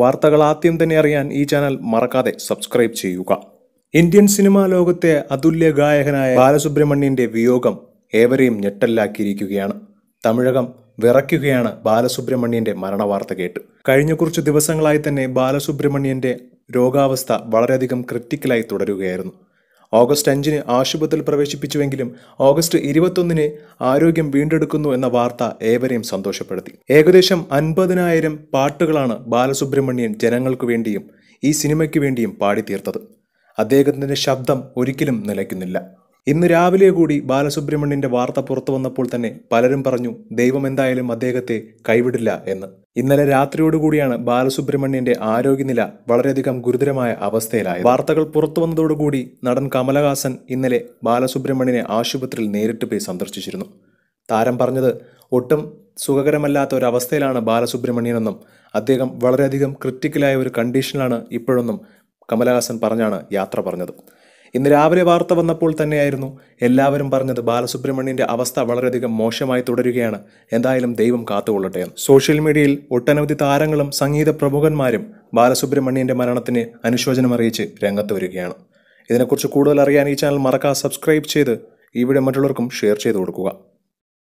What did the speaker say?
വാർത്തകൾ ആദ്യം തന്നെ അറിയാൻ ഈ ചാനൽ മറക്കാതെ സബ്സ്ക്രൈബ് ചെയ്യുക ഇന്ത്യൻ സിനിമാ ലോകത്തെ അതുല്യ ഗായകനായ ബാലസുബ്രഹ്മണ്യന്റെ വിയോഗം ഏവരെയും ഞെട്ടല്ലാക്കിയിരിക്കുകയാണ് തമിഴകം വിറയ്ക്കുകയാണ് ബാലസുബ്രഹ്മണ്യന്റെ മരണവാർത്ത കേട്ട് കഴിഞ്ഞ കുറച്ച് ദിവസങ്ങളായി തന്നെ ബാലസുബ്രഹ്മണ്യന്റെ രോഗാവസ്ഥ വളരെയധികം ക്രിട്ടിക്കലായി തുടരുകയായിരുന്നു ഓഗസ്റ്റ് അഞ്ചിന് ആശുപത്രിയിൽ പ്രവേശിപ്പിച്ചുവെങ്കിലും ഓഗസ്റ്റ് ഇരുപത്തൊന്നിന് ആരോഗ്യം വീണ്ടെടുക്കുന്നു എന്ന വാർത്ത ഏവരെയും സന്തോഷപ്പെടുത്തി ഏകദേശം അൻപതിനായിരം പാട്ടുകളാണ് ബാലസുബ്രഹ്മണ്യൻ ജനങ്ങൾക്കു വേണ്ടിയും ഈ സിനിമയ്ക്ക് വേണ്ടിയും പാടിത്തീർത്തത് അദ്ദേഹത്തിൻ്റെ ശബ്ദം ഒരിക്കലും നിലയ്ക്കുന്നില്ല ഇന്ന് രാവിലെ കൂടി ബാലസുബ്രഹ്മണ്യന്റെ വാർത്ത പുറത്തു വന്നപ്പോൾ തന്നെ പലരും പറഞ്ഞു ദൈവം എന്തായാലും അദ്ദേഹത്തെ കൈവിടില്ല എന്ന് ഇന്നലെ രാത്രിയോടുകൂടിയാണ് ബാലസുബ്രഹ്മണ്യന്റെ ആരോഗ്യനില വളരെയധികം ഗുരുതരമായ അവസ്ഥയിലായത് വാർത്തകൾ പുറത്തു വന്നതോടുകൂടി നടൻ കമലഹാസൻ ഇന്നലെ ബാലസുബ്രഹ്മണ്യനെ ആശുപത്രിയിൽ നേരിട്ട് പോയി സന്ദർശിച്ചിരുന്നു താരം പറഞ്ഞത് ഒട്ടും സുഖകരമല്ലാത്ത ഒരു അവസ്ഥയിലാണ് ബാലസുബ്രഹ്മണ്യനെന്നും അദ്ദേഹം വളരെയധികം ക്രിറ്റിക്കലായ ഒരു കണ്ടീഷനിലാണ് ഇപ്പോഴൊന്നും കമലഹാസൻ പറഞ്ഞാണ് യാത്ര പറഞ്ഞത് ഇന്ന് രാവിലെ വാർത്ത വന്നപ്പോൾ തന്നെയായിരുന്നു എല്ലാവരും പറഞ്ഞത് ബാലസുബ്രഹ്മണ്യന്റെ അവസ്ഥ വളരെയധികം മോശമായി തുടരുകയാണ് എന്തായാലും ദൈവം കാത്തുകൊള്ളട്ടെ സോഷ്യൽ മീഡിയയിൽ ഒട്ടനവധി താരങ്ങളും സംഗീത പ്രമുഖന്മാരും ബാലസുബ്രഹ്മണ്യന്റെ മരണത്തിന് അനുശോചനം അറിയിച്ച് രംഗത്ത് വരികയാണ് ഇതിനെക്കുറിച്ച് കൂടുതൽ അറിയാൻ ഈ ചാനൽ മറക്കാതെ സബ്സ്ക്രൈബ് ചെയ്ത് ഈ വീഡിയോ മറ്റുള്ളവർക്കും ഷെയർ ചെയ്ത് കൊടുക്കുക